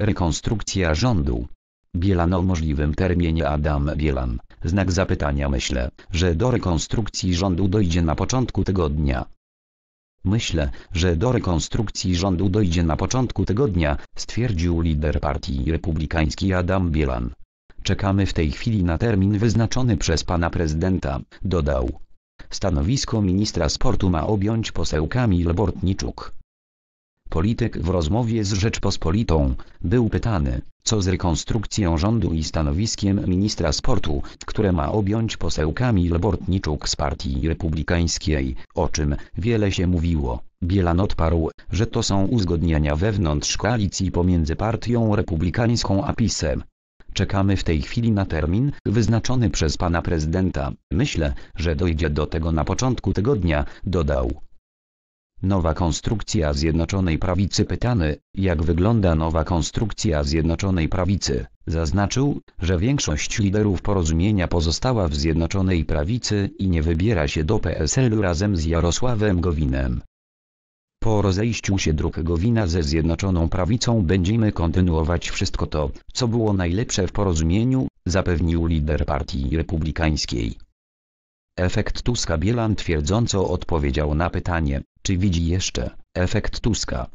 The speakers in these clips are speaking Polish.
Rekonstrukcja rządu. Bielan o możliwym terminie Adam Bielan. Znak zapytania myślę, że do rekonstrukcji rządu dojdzie na początku tygodnia. Myślę, że do rekonstrukcji rządu dojdzie na początku tygodnia, stwierdził lider partii republikańskiej Adam Bielan. Czekamy w tej chwili na termin wyznaczony przez pana prezydenta, dodał. Stanowisko ministra sportu ma objąć poseł Kamil Bortniczuk. Polityk w rozmowie z Rzeczpospolitą, był pytany, co z rekonstrukcją rządu i stanowiskiem ministra sportu, które ma objąć poseł Kamil Bortniczuk z partii republikańskiej, o czym wiele się mówiło. Bielan odparł, że to są uzgodnienia wewnątrz koalicji pomiędzy partią republikańską a PiSem. Czekamy w tej chwili na termin wyznaczony przez pana prezydenta. Myślę, że dojdzie do tego na początku tygodnia, dodał. Nowa konstrukcja Zjednoczonej Prawicy Pytany, jak wygląda nowa konstrukcja Zjednoczonej Prawicy, zaznaczył, że większość liderów porozumienia pozostała w Zjednoczonej Prawicy i nie wybiera się do PSL razem z Jarosławem Gowinem. Po rozejściu się dróg Gowina ze Zjednoczoną Prawicą będziemy kontynuować wszystko to, co było najlepsze w porozumieniu, zapewnił lider partii republikańskiej. Efekt Tuska Bielan twierdząco odpowiedział na pytanie, czy widzi jeszcze efekt Tuska?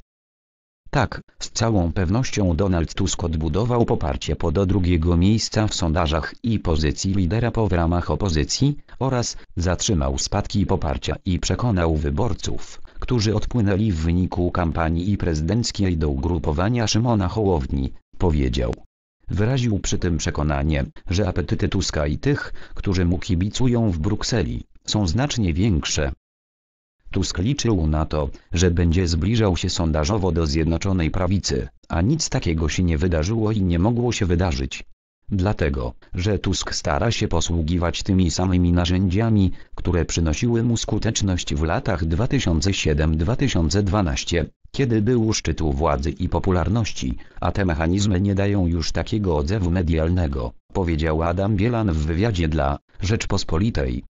Tak, z całą pewnością Donald Tusk odbudował poparcie po do drugiego miejsca w sondażach i pozycji lidera po w ramach opozycji, oraz zatrzymał spadki poparcia i przekonał wyborców, którzy odpłynęli w wyniku kampanii prezydenckiej do ugrupowania Szymona Hołowni, powiedział. Wyraził przy tym przekonanie, że apetyty Tuska i tych, którzy mu kibicują w Brukseli, są znacznie większe, Tusk liczył na to, że będzie zbliżał się sondażowo do Zjednoczonej Prawicy, a nic takiego się nie wydarzyło i nie mogło się wydarzyć. Dlatego, że Tusk stara się posługiwać tymi samymi narzędziami, które przynosiły mu skuteczność w latach 2007-2012, kiedy był u szczytu władzy i popularności, a te mechanizmy nie dają już takiego odzewu medialnego, powiedział Adam Bielan w wywiadzie dla Rzeczpospolitej.